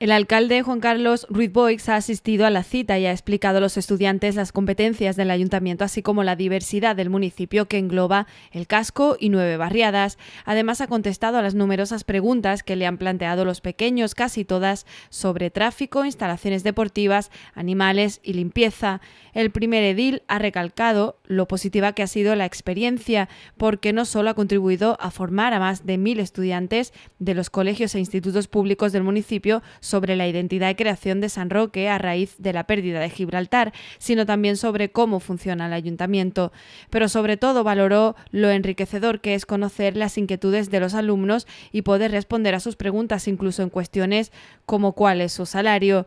El alcalde Juan Carlos Ruiz Boix ha asistido a la cita y ha explicado a los estudiantes las competencias del ayuntamiento, así como la diversidad del municipio que engloba el casco y nueve barriadas. Además, ha contestado a las numerosas preguntas que le han planteado los pequeños, casi todas sobre tráfico, instalaciones deportivas, animales y limpieza. El primer edil ha recalcado lo positiva que ha sido la experiencia, porque no solo ha contribuido a formar a más de mil estudiantes de los colegios e institutos públicos del municipio, sobre la identidad y creación de San Roque a raíz de la pérdida de Gibraltar, sino también sobre cómo funciona el ayuntamiento. Pero sobre todo valoró lo enriquecedor que es conocer las inquietudes de los alumnos y poder responder a sus preguntas incluso en cuestiones como cuál es su salario.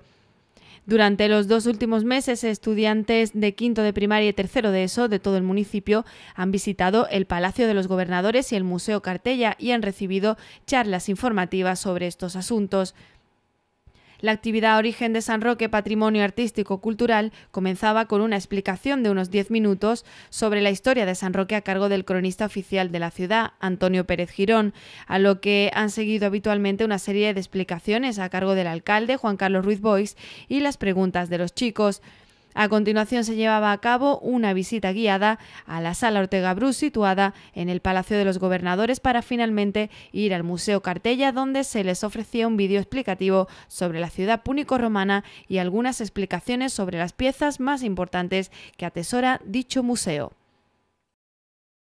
Durante los dos últimos meses, estudiantes de quinto de primaria y tercero de ESO de todo el municipio han visitado el Palacio de los Gobernadores y el Museo Cartella y han recibido charlas informativas sobre estos asuntos. La actividad Origen de San Roque Patrimonio Artístico Cultural comenzaba con una explicación de unos 10 minutos sobre la historia de San Roque a cargo del cronista oficial de la ciudad, Antonio Pérez Girón, a lo que han seguido habitualmente una serie de explicaciones a cargo del alcalde Juan Carlos Ruiz Boix y las preguntas de los chicos. A continuación se llevaba a cabo una visita guiada a la sala Ortega Bru situada en el Palacio de los Gobernadores para finalmente ir al Museo Cartella donde se les ofrecía un vídeo explicativo sobre la ciudad púnico-romana y algunas explicaciones sobre las piezas más importantes que atesora dicho museo.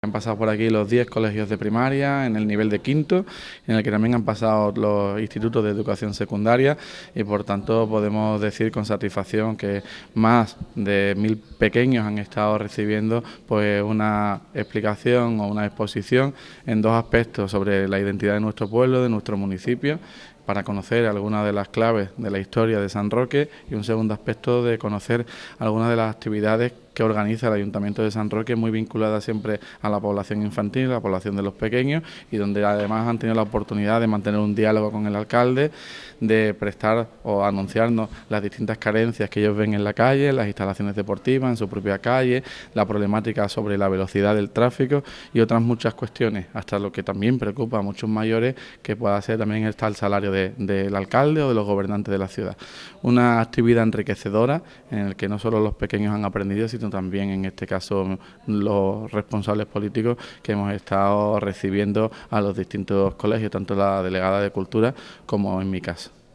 Han pasado por aquí los 10 colegios de primaria, en el nivel de quinto, en el que también han pasado los institutos de educación secundaria y por tanto podemos decir con satisfacción que más de mil pequeños han estado recibiendo pues una explicación o una exposición en dos aspectos sobre la identidad de nuestro pueblo, de nuestro municipio para conocer algunas de las claves de la historia de San Roque y un segundo aspecto de conocer algunas de las actividades que organiza el Ayuntamiento de San Roque, muy vinculada siempre a la población infantil, la población de los pequeños, y donde además han tenido la oportunidad de mantener un diálogo con el alcalde, de prestar o anunciarnos las distintas carencias que ellos ven en la calle, las instalaciones deportivas en su propia calle, la problemática sobre la velocidad del tráfico y otras muchas cuestiones, hasta lo que también preocupa a muchos mayores, que pueda ser también está el salario de del alcalde o de los gobernantes de la ciudad. Una actividad enriquecedora en la que no solo los pequeños han aprendido, sino también en este caso los responsables políticos que hemos estado recibiendo a los distintos colegios, tanto la delegada de cultura como en mi caso.